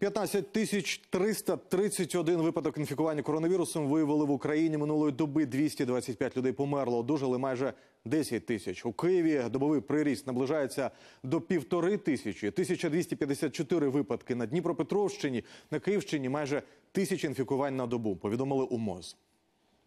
15 тисяч 331 випадок інфікування коронавірусом виявили в Україні минулої доби. 225 людей померло. Одужали майже 10 тисяч. У Києві добовий приріст наближається до півтори тисячі. 1254 випадки на Дніпропетровщині, на Київщині майже тисяч інфікувань на добу. Повідомили у МОЗ.